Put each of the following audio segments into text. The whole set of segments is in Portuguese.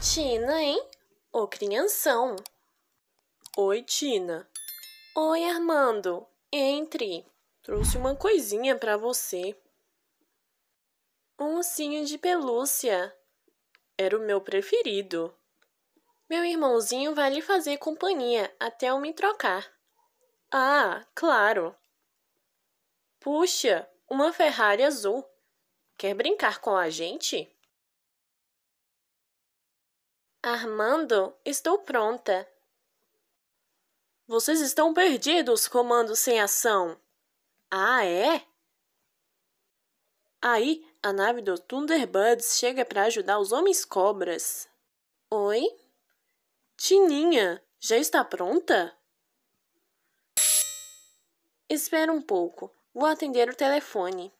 Tina, hein? Ô crianção! Oi, Tina. Oi, Armando. Entre. Trouxe uma coisinha para você. Um ursinho de pelúcia. Era o meu preferido. Meu irmãozinho vai lhe fazer companhia até eu me trocar. Ah, claro. Puxa, uma Ferrari azul. Quer brincar com a gente? Armando, estou pronta. Vocês estão perdidos, comandos sem ação. Ah, é? Aí, a nave do Thunderbirds chega para ajudar os homens cobras. Oi? Tininha, já está pronta? Espera um pouco, vou atender o telefone.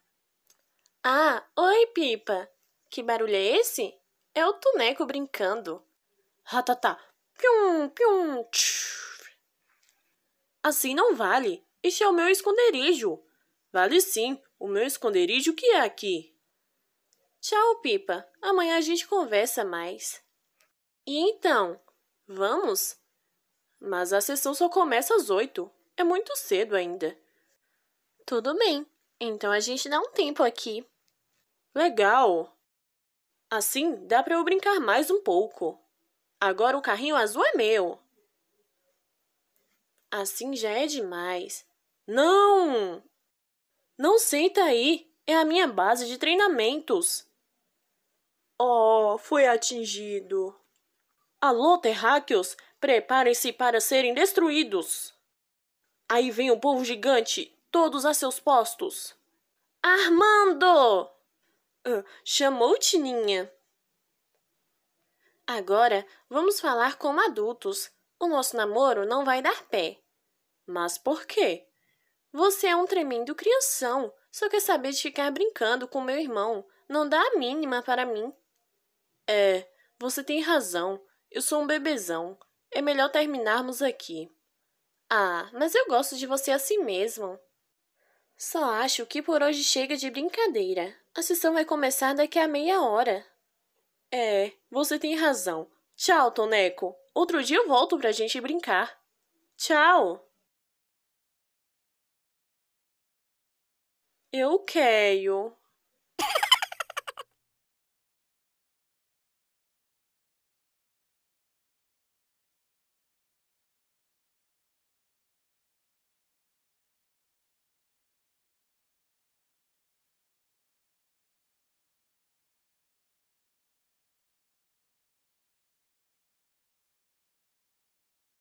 Ah, oi, Pipa! Que barulho é esse? É o Tuneco brincando. Ratatá. Pium, pium. Assim não vale. Este é o meu esconderijo. Vale sim, o meu esconderijo que é aqui. Tchau, Pipa. Amanhã a gente conversa mais. E então, vamos? Mas a sessão só começa às oito. É muito cedo ainda. Tudo bem. Então a gente dá um tempo aqui. Legal. Assim dá para eu brincar mais um pouco. Agora o carrinho azul é meu. Assim já é demais. Não! Não senta aí. É a minha base de treinamentos. Oh, foi atingido. Alô, terráqueos, preparem-se para serem destruídos. Aí vem o povo gigante, todos a seus postos. Armando! Uh, chamou Tininha. Agora vamos falar como adultos. O nosso namoro não vai dar pé. Mas por quê? Você é um tremendo crianção, só quer saber de ficar brincando com meu irmão. Não dá a mínima para mim. É, você tem razão. Eu sou um bebezão. É melhor terminarmos aqui. Ah, mas eu gosto de você assim mesmo. Só acho que por hoje chega de brincadeira. A sessão vai começar daqui a meia hora. É, você tem razão. Tchau, Toneco. Outro dia eu volto pra gente brincar. Tchau! Eu quero.